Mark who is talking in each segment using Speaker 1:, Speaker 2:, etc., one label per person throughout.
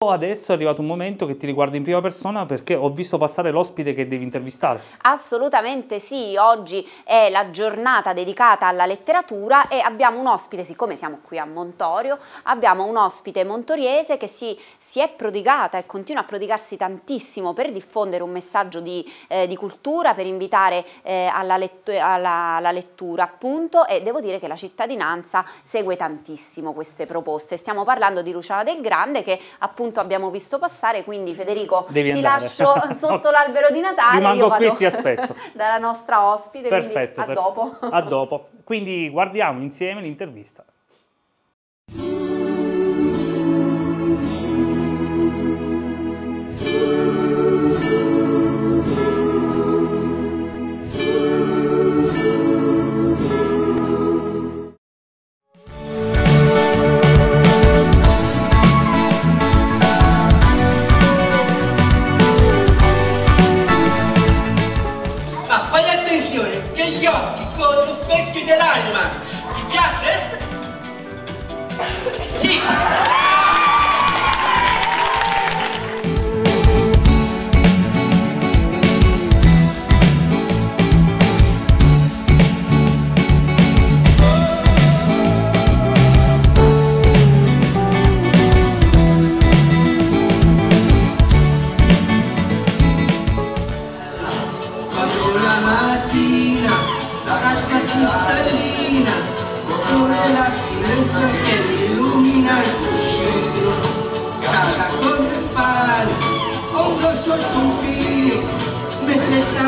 Speaker 1: Adesso è arrivato un momento che ti riguarda in prima persona perché ho visto passare l'ospite che devi intervistare. Assolutamente sì, oggi è la giornata dedicata alla letteratura e abbiamo un ospite, siccome siamo qui a Montorio, abbiamo un ospite montoriese che si, si è prodigata e continua a prodigarsi tantissimo per diffondere un messaggio di, eh, di cultura, per invitare eh, alla, lettu alla, alla lettura appunto e devo dire che la cittadinanza segue tantissimo queste proposte. Stiamo parlando di Luciana del Grande che appunto appunto abbiamo visto passare, quindi Federico mm, Devi ti andare. lascio sotto l'albero di Natale, Rimango io vado qui, ti aspetto. dalla nostra ospite, perfetto, a perfetto. dopo. A dopo. Quindi guardiamo insieme l'intervista.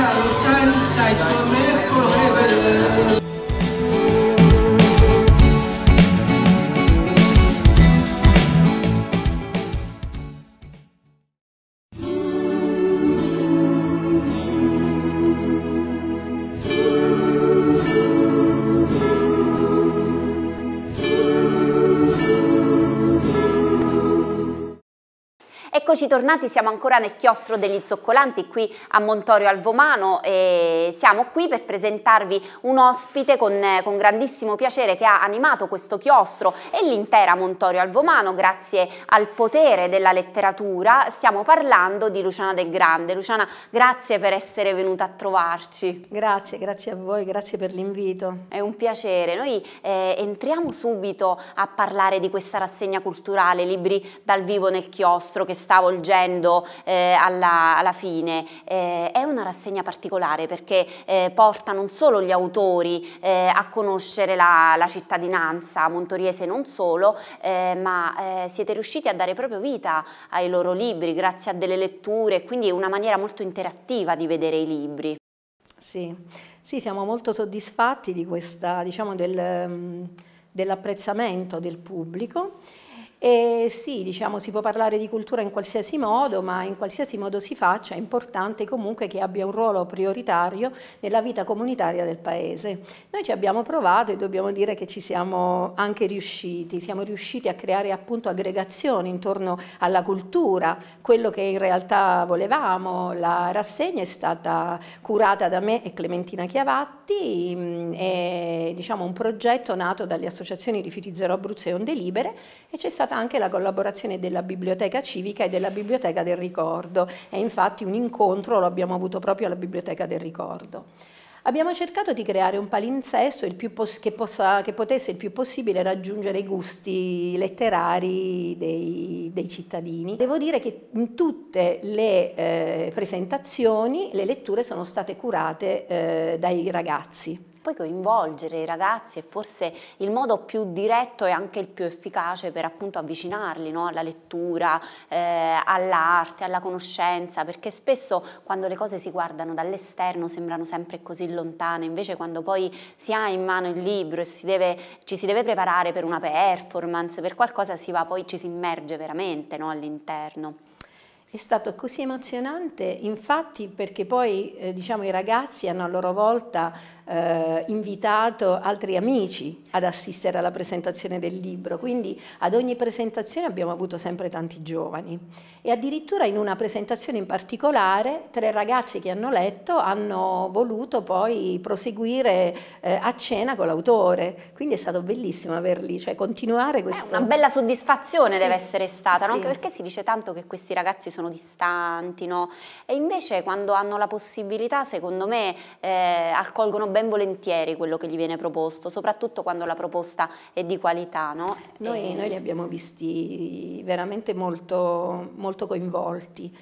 Speaker 1: luchar
Speaker 2: y comer por forever.
Speaker 1: Eccoci tornati, siamo ancora nel chiostro degli zoccolanti qui a Montorio Alvomano e siamo qui per presentarvi un ospite con, con grandissimo piacere che ha animato questo chiostro e l'intera Montorio Alvomano grazie al potere della letteratura. Stiamo parlando di Luciana Del Grande. Luciana, grazie per essere venuta a trovarci. Grazie, grazie a voi, grazie per l'invito. È un piacere. Noi eh, entriamo subito a parlare di questa rassegna culturale, libri dal vivo nel chiostro che stavo rivolgendo eh, alla, alla, fine. Eh, è una rassegna particolare perché eh, porta non solo gli autori eh, a conoscere la, la, cittadinanza montoriese non solo, eh, ma eh, siete riusciti a dare proprio vita ai loro libri grazie a delle letture, quindi è una maniera molto interattiva
Speaker 2: di vedere i libri. Sì, sì siamo molto soddisfatti di questa, diciamo, del, mm, dell'apprezzamento del pubblico e sì, diciamo, si può parlare di cultura in qualsiasi modo, ma in qualsiasi modo si faccia è importante comunque che abbia un ruolo prioritario nella vita comunitaria del Paese. Noi ci abbiamo provato e dobbiamo dire che ci siamo anche riusciti, siamo riusciti a creare appunto aggregazioni intorno alla cultura, quello che in realtà volevamo, la rassegna è stata curata da me e Clementina Chiavatti, è mm, diciamo, un progetto nato dalle associazioni Rifiuti Zero Abruzzo e Onde Libere e c'è stato stata anche la collaborazione della Biblioteca Civica e della Biblioteca del Ricordo e infatti un incontro lo abbiamo avuto proprio alla Biblioteca del Ricordo. Abbiamo cercato di creare un palinsesto che, possa, che, potesse il più possibile raggiungere i gusti letterari dei, dei cittadini. Devo dire che in tutte le eh, presentazioni le letture sono state curate eh, dai ragazzi
Speaker 1: poi coinvolgere i ragazzi è forse il modo più diretto e anche il più efficace per appunto avvicinarli no? alla lettura, eh, all'arte, alla conoscenza, perché spesso quando le cose si guardano dall'esterno sembrano sempre così lontane, invece quando poi si ha in mano il libro e si deve, ci si deve preparare per una performance, per qualcosa si va poi, ci si immerge veramente no? all'interno.
Speaker 2: È stato così emozionante, infatti, perché poi eh, diciamo, i ragazzi hanno a loro volta eh, invitato altri amici ad assistere alla presentazione del libro, quindi ad ogni presentazione abbiamo avuto sempre tanti giovani e addirittura in una presentazione in particolare tre ragazzi che hanno letto hanno voluto poi proseguire eh, a cena con l'autore, quindi è stato bellissimo averli, cioè continuare questo... Eh, una bella soddisfazione sì. deve essere stata, sì. no? perché
Speaker 1: si dice tanto che questi ragazzi sono distanti, no? e invece quando hanno la possibilità secondo me eh, accolgono bene ben volentieri quello che gli viene proposto, soprattutto quando la proposta
Speaker 2: è di qualità. No? Noi, e... noi li abbiamo visti veramente molto, molto coinvolti.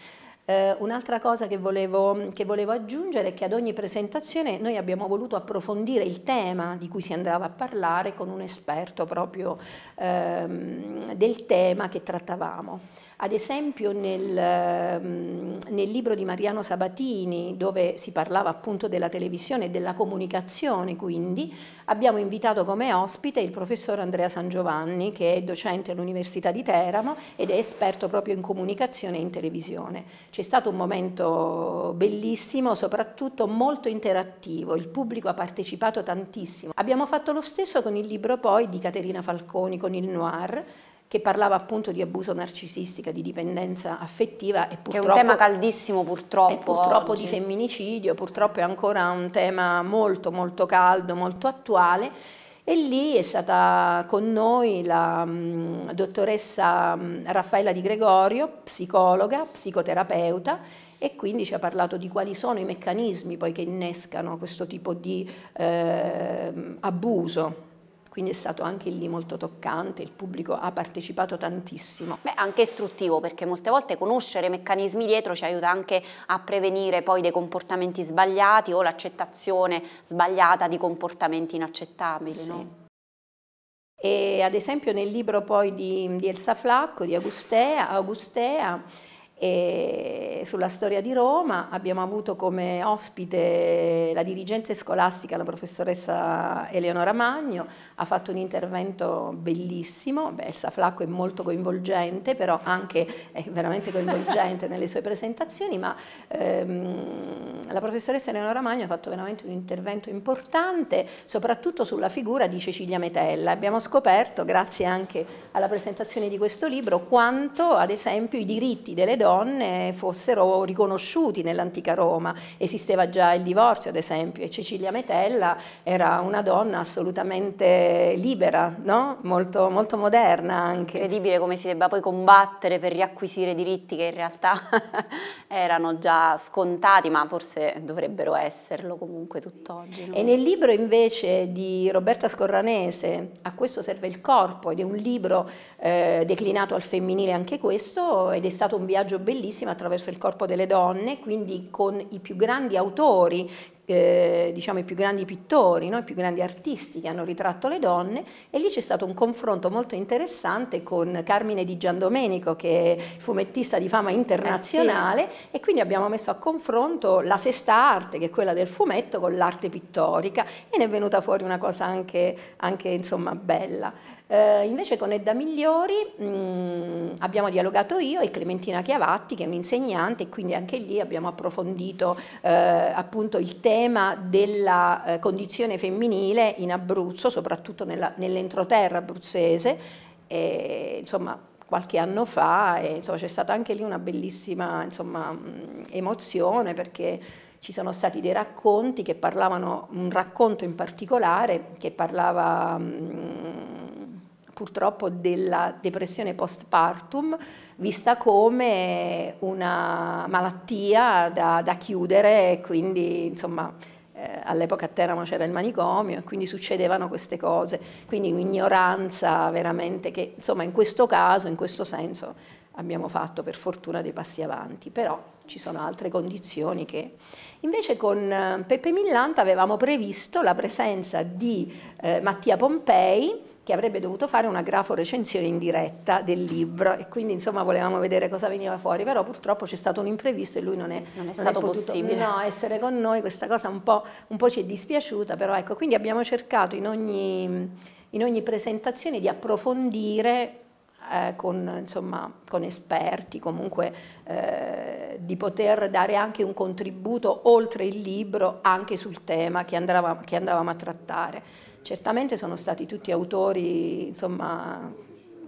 Speaker 2: Eh, un'altra cosa che volevo, che volevo aggiungere è che ad ogni presentazione noi abbiamo voluto approfondire il tema di cui si andava a parlare con un esperto proprio ehm, del tema che trattavamo. Ad esempio nel, ehm, nel, libro di Mariano Sabatini, dove si parlava appunto della televisione e della comunicazione, quindi abbiamo invitato come ospite il professor Andrea San Giovanni, che è docente all'Università di Teramo ed è esperto proprio in comunicazione e in televisione. C'è stato un momento bellissimo, soprattutto molto interattivo, il pubblico ha partecipato tantissimo. Abbiamo fatto lo stesso con il libro poi di Caterina Falconi, con il Noir, che parlava appunto di abuso narcisistica, di dipendenza affettiva e purtroppo... Che è un tema caldissimo purtroppo. E purtroppo oggi. di femminicidio, purtroppo è ancora un tema molto molto caldo, molto attuale e lì è stata con noi la mm, dottoressa mm, Raffaella Di Gregorio, psicologa, psicoterapeuta, e quindi ci ha parlato di quali sono i meccanismi poi che innescano questo tipo di eh, abuso quindi è stato anche lì molto toccante, il pubblico ha partecipato tantissimo. Beh, anche istruttivo perché molte
Speaker 1: volte conoscere i meccanismi dietro ci aiuta anche a prevenire poi dei comportamenti sbagliati o l'accettazione sbagliata di comportamenti inaccettabili. Sì. No?
Speaker 2: E ad esempio nel libro poi di, di Elsa Flacco, di Augustea, Augustea e sulla storia di Roma abbiamo avuto come ospite la dirigente scolastica, la professoressa Eleonora Magno, ha fatto un intervento bellissimo, Beh, Elsa Flacco è molto coinvolgente, però anche è veramente coinvolgente nelle sue presentazioni, ma ehm, la professoressa Eleonora Magno ha fatto veramente un intervento importante, soprattutto sulla figura di Cecilia Metella. Abbiamo scoperto, grazie anche alla presentazione di questo libro, quanto ad esempio i diritti delle donne donne fossero riconosciuti nell'antica Roma. Esisteva già il divorzio, ad esempio, e Cecilia Metella era una donna assolutamente libera, no? molto, molto moderna anche. Incredibile come si debba poi combattere per riacquisire
Speaker 1: diritti che in realtà erano già scontati, ma forse dovrebbero esserlo comunque tutt'oggi. No? E nel
Speaker 2: libro invece di Roberta Scorranese, A questo serve il corpo, ed è un libro eh, declinato al femminile anche questo, ed è stato un viaggio bellissima attraverso il corpo delle donne, quindi con i più grandi autori eh, diciamo, i più grandi pittori, no? i più grandi artisti che hanno ritratto le donne e lì c'è stato un confronto molto interessante con Carmine di Giandomenico che è fumettista di fama internazionale eh sì. e quindi abbiamo messo a confronto la sesta arte che è quella del fumetto con l'arte pittorica e ne è venuta fuori una cosa anche, anche insomma, bella. Eh, invece con Edda Migliori mh, mm, abbiamo dialogato io e Clementina Chiavatti che è un'insegnante e quindi anche lì abbiamo approfondito eh, appunto il tema tema della eh, condizione femminile in Abruzzo, soprattutto nell'entroterra nell abruzzese, e, insomma qualche anno fa c'è stata anche lì una bellissima insomma, emozione perché ci sono stati dei racconti che parlavano, un racconto in particolare che parlava mh, purtroppo della depressione postpartum, vista come una malattia da, da chiudere, quindi insomma eh, all'epoca a Teramo c'era il manicomio e quindi succedevano queste cose, quindi un'ignoranza veramente che insomma in questo caso, in questo senso abbiamo fatto per fortuna dei passi avanti, però ci sono altre condizioni che... Invece con eh, Peppe Millanta avevamo previsto la presenza di eh, Mattia Pompei, che avrebbe dovuto fare una grafo recensione in diretta del libro e quindi insomma volevamo vedere cosa veniva fuori, però purtroppo c'è stato un imprevisto e lui non è, non è stato non è possibile no, essere con noi, questa cosa un po', un po' ci è dispiaciuta, però ecco, quindi abbiamo cercato in ogni, in ogni presentazione di approfondire eh, con, insomma, con, esperti, comunque eh, di poter dare anche un contributo oltre il libro anche sul tema che, andava, che andavamo a trattare. Certamente sono stati tutti autori insomma,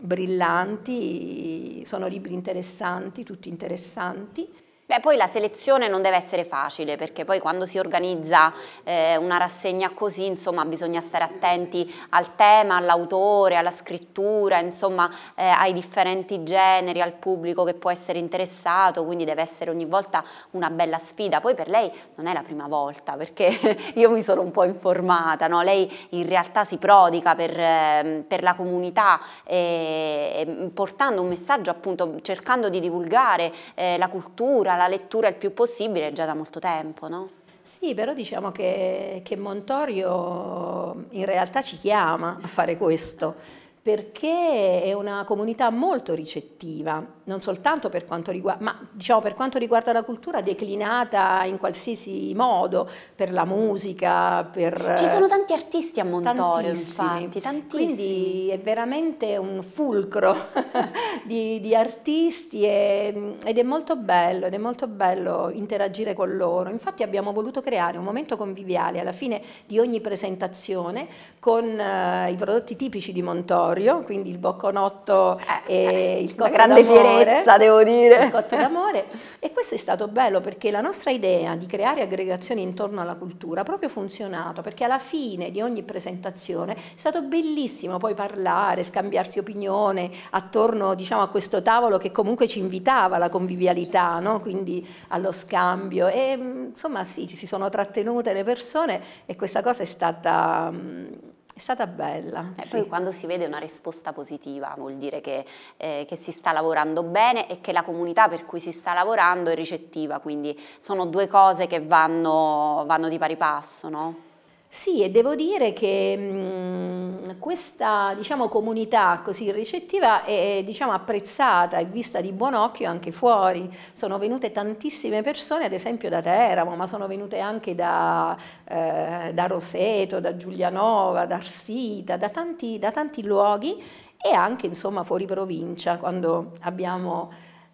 Speaker 2: brillanti, sono libri interessanti, tutti interessanti.
Speaker 1: Beh, poi la selezione non deve essere facile perché poi quando si organizza eh, una rassegna così, insomma, bisogna stare attenti al tema, all'autore, alla scrittura, insomma, eh, ai differenti generi, al pubblico che può essere interessato, quindi deve essere ogni volta una bella sfida. Poi per lei non è la prima volta perché io mi sono un po' informata, no? lei in realtà si prodiga per, ehm, per la comunità eh, mm, portando un messaggio appunto cercando di divulgare eh, la cultura, la lettura il più possibile già da molto tempo, no?
Speaker 2: Sì, però diciamo che, che Montorio in realtà ci chiama a fare questo, perché è una comunità molto ricettiva non soltanto per quanto riguarda, ma diciamo per quanto riguarda la cultura declinata in qualsiasi modo, per la musica, per... Ci sono eh, tanti artisti a Montorio, tantissimi. infatti, tantissimi. Quindi è veramente un fulcro di, di, artisti e, ed è molto bello, ed è molto bello interagire con loro. Infatti abbiamo voluto creare un momento conviviale alla fine di ogni presentazione con uh, i prodotti tipici di Montorio, quindi il bocconotto eh, e eh, il cotto grande d'amore, d'amore. devo dire. Biscotto d'amore. E questo è stato bello perché la nostra idea di creare aggregazioni intorno alla cultura ha proprio funzionato perché alla fine di ogni presentazione è stato bellissimo poi parlare, scambiarsi opinione attorno diciamo, a questo tavolo che comunque ci invitava alla convivialità, no? quindi allo scambio. E mm, insomma sì, ci si sono trattenute le persone e questa cosa è stata mm, è stata bella. E eh, sì. poi quando
Speaker 1: si vede una risposta positiva vuol dire che, eh, che, si sta lavorando bene e che la comunità per cui si sta lavorando è ricettiva, quindi sono due cose che vanno, vanno di
Speaker 2: pari passo, no? Sì, e devo dire che mh, mhmm, questa diciamo, comunità così ricettiva è diciamo, apprezzata e vista di buon occhio anche fuori. Sono venute tantissime persone, ad esempio da Teramo, ma sono venute anche da, eh, da Roseto, da Giulianova, da Arsita, da tanti, da tanti luoghi e anche insomma, fuori provincia, quando abbiamo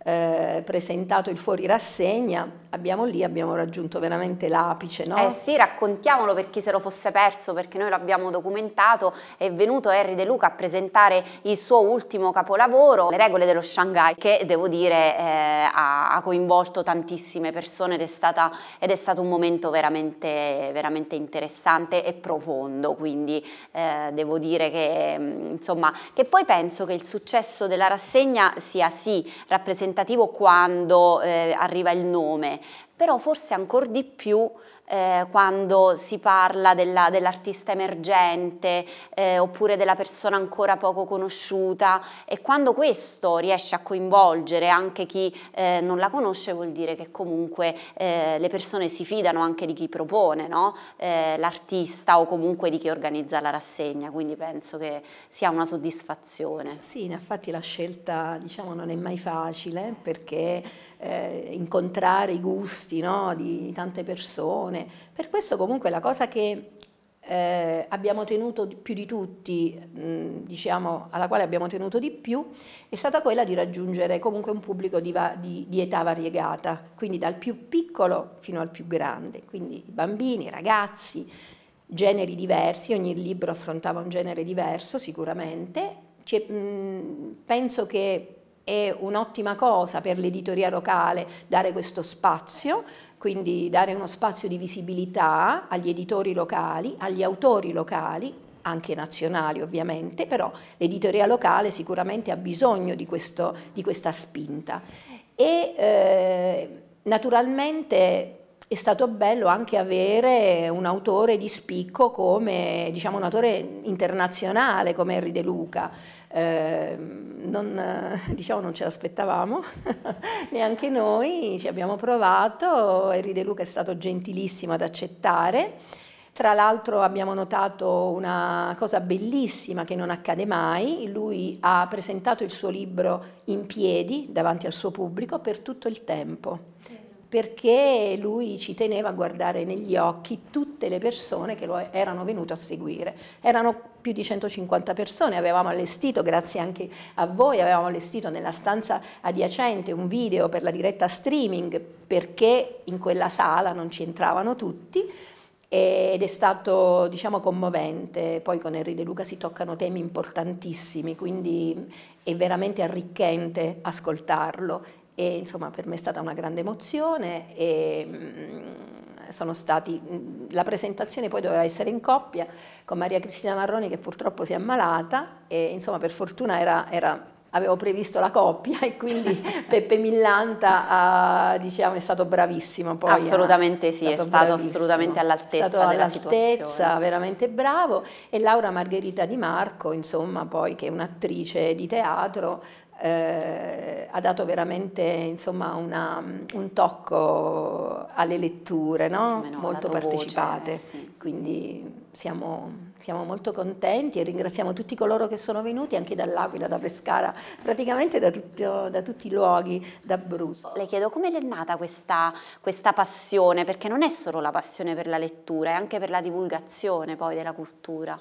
Speaker 2: eh, presentato il fuori rassegna, abbiamo lì, abbiamo raggiunto veramente l'apice. No? Eh sì,
Speaker 1: raccontiamolo per chi se lo fosse perso, perché noi l'abbiamo documentato, è venuto Henry De Luca a presentare il suo ultimo capolavoro, Le regole dello Shanghai, che devo dire eh, ha, coinvolto tantissime persone ed è, stata, ed è stato un momento veramente, veramente interessante e profondo, quindi eh, devo dire che, mm, insomma, che poi penso che il successo della rassegna sia sì rappresentato rappresentativo quando eh, arriva il nome, però forse ancora di più eh, quando si parla della, dell'artista emergente eh, oppure della persona ancora poco conosciuta e quando questo riesce a coinvolgere anche chi eh, non la conosce vuol dire che comunque eh, le persone si fidano anche di chi propone no? Eh, l'artista o comunque di chi organizza la rassegna, quindi penso che sia
Speaker 2: una soddisfazione. Sì, infatti la scelta diciamo, non è mai facile perché eh, incontrare i gusti no, di tante persone. Per questo comunque la cosa che eh, abbiamo tenuto più di tutti, mh, diciamo, alla quale abbiamo tenuto di più, è stata quella di raggiungere comunque un pubblico di, di, di età variegata, quindi dal più piccolo fino al più grande, quindi bambini, ragazzi, generi diversi, ogni libro affrontava un genere diverso sicuramente. Cioè, mh, penso che è un'ottima cosa per l'editoria locale dare questo spazio, quindi dare uno spazio di visibilità agli editori locali, agli autori locali, anche nazionali ovviamente, però l'editoria locale sicuramente ha bisogno di, questo, di questa spinta. E eh, naturalmente è stato bello anche avere un autore di spicco come, diciamo, un autore internazionale come Henry De Luca, eh, non, diciamo, non ce l'aspettavamo, neanche noi, ci abbiamo provato, Eri De Luca è stato gentilissimo ad accettare. Tra l'altro abbiamo notato una cosa bellissima che non accade mai, lui ha presentato il suo libro in piedi davanti al suo pubblico per tutto il tempo perché lui ci teneva a guardare negli occhi tutte le persone che lo erano venute a seguire. Erano più di 150 persone, avevamo allestito, grazie anche a voi, avevamo allestito nella stanza adiacente un video per la diretta streaming perché in quella sala non ci entravano tutti ed è stato diciamo commovente, poi con Henry De Luca si toccano temi importantissimi, quindi è veramente arricchente ascoltarlo e insomma per me è stata una grande emozione e mm, stati, mm, la presentazione poi doveva essere in coppia con Maria Cristina Marroni che purtroppo si è ammalata e insomma per fortuna era, era avevo previsto la coppia e quindi Peppe Millanta uh, diciamo, è stato bravissimo. Poi, assolutamente uh, sì, è stato, stato assolutamente all'altezza della della situazione. veramente bravo. E Laura Margherita Di Marco, insomma, poi che è un'attrice di teatro, eh, ha dato veramente insomma, una, un tocco alle letture no? No, molto partecipate. Voce, eh, sì. Quindi siamo, siamo, molto contenti e ringraziamo tutti coloro che sono venuti anche dall'Aquila, da Pescara, praticamente da, tutto, da tutti i luoghi, da
Speaker 1: Bruso. Le chiedo come è nata questa, questa passione, perché non è solo la passione per la lettura,
Speaker 2: è anche per la divulgazione poi della cultura.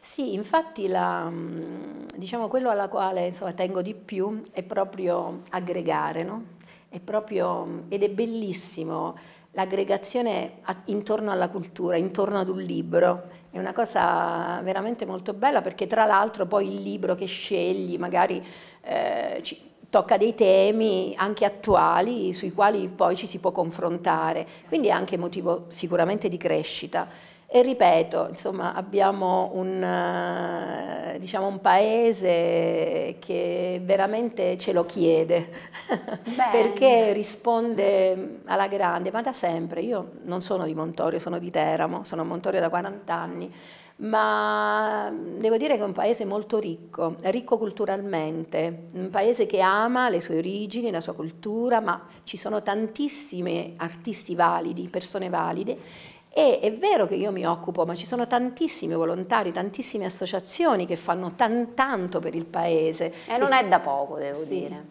Speaker 2: Sì, infatti la, mm, diciamo, quello alla quale insomma, tengo di più è proprio aggregare, no? è proprio, mm, ed è bellissimo l'aggregazione intorno alla cultura, intorno ad un libro. È una cosa veramente molto bella perché tra l'altro poi il libro che scegli magari eh, ci, tocca dei temi anche attuali sui quali poi ci si può confrontare, quindi è anche motivo sicuramente di crescita. E ripeto, insomma, abbiamo un, eh, diciamo, un, paese che veramente ce lo chiede, perché risponde alla grande, ma da sempre. Io non sono di Montorio, sono di Teramo, sono a Montorio da 40 anni, ma devo dire che è un paese molto ricco, ricco culturalmente, un paese che ama le sue origini, la sua cultura, ma ci sono tantissimi artisti validi, persone valide e è vero che io mi occupo, ma ci sono tantissimi volontari, tantissime associazioni che fanno tan, tanto per il paese. E eh, non e è da poco, devo sì. dire.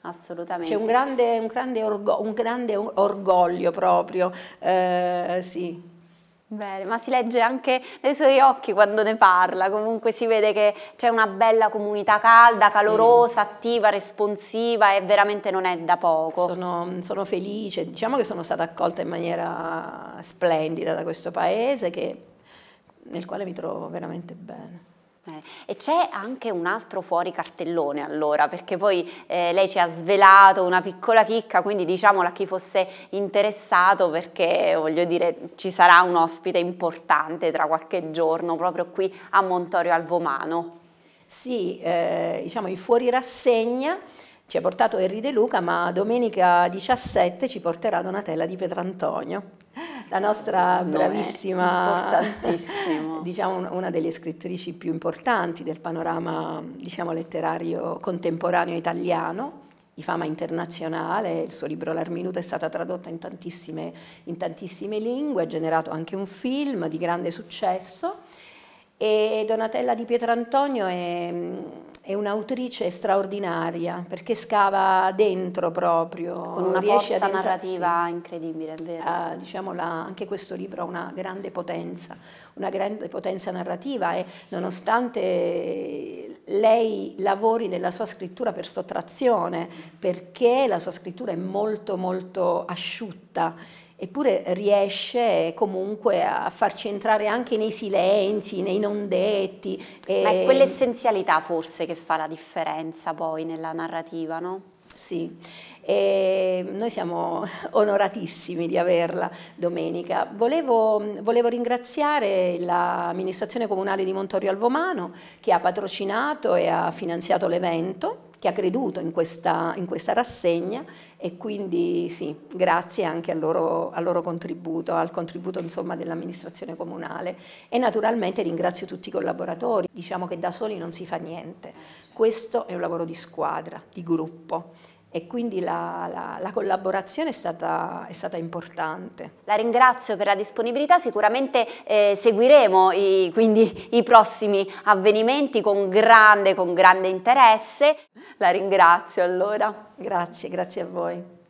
Speaker 2: Assolutamente. C'è un grande, un grande, orgo, un grande orgoglio proprio, eh, sì. Bene, ma si legge anche nei suoi occhi quando ne parla, comunque si vede che
Speaker 1: c'è una bella comunità calda, calorosa, sì. attiva, responsiva e veramente non è da
Speaker 2: poco. Sono, sono, felice, diciamo che sono stata accolta in maniera splendida da questo paese che, nel quale mi trovo veramente bene. Eh, e
Speaker 1: c'è anche un altro fuori cartellone allora, perché poi eh, lei ci ha svelato una piccola chicca, quindi diciamola a chi fosse interessato perché voglio dire ci sarà un ospite importante tra qualche giorno proprio qui a Montorio Alvomano.
Speaker 2: Sì, eh, diciamo i fuori rassegna ci ha portato Henry De Luca, ma domenica 17 ci porterà Donatella di Pietrantonio, la nostra bravissima, diciamo una delle scrittrici più importanti del panorama diciamo, letterario contemporaneo italiano di fama internazionale, il suo libro L'Arminuto è stata tradotta in tantissime, in tantissime lingue, ha generato anche un film di grande successo e Donatella di Pietrantonio è, è un'autrice straordinaria perché scava dentro proprio. Con una forza narrativa incredibile, è vero. A, diciamo la, anche questo libro ha una grande potenza, una grande potenza narrativa e nonostante lei lavori nella sua scrittura per sottrazione, perché la sua scrittura è molto molto asciutta, eppure riesce comunque a farci entrare anche nei silenzi, nei non detti. E... Ma è ehm, quell'essenzialità
Speaker 1: forse che fa la differenza poi nella narrativa, no? Sì,
Speaker 2: e ehm, noi siamo onoratissimi di averla domenica. Volevo, volevo ringraziare l'amministrazione comunale di Montorio Alvomano che ha patrocinato e ha finanziato l'evento che ha creduto in questa, in questa, rassegna e quindi sì, grazie anche al loro, al loro contributo, al contributo dell'amministrazione comunale e naturalmente ringrazio tutti i collaboratori, diciamo che da soli non si fa niente, questo è un lavoro di squadra, di gruppo e quindi la, la, la collaborazione è stata, è stata, importante. La ringrazio per la disponibilità,
Speaker 1: sicuramente eh, seguiremo i, quindi, i prossimi avvenimenti con grande, con grande interesse. La ringrazio allora. Grazie, grazie a
Speaker 2: voi.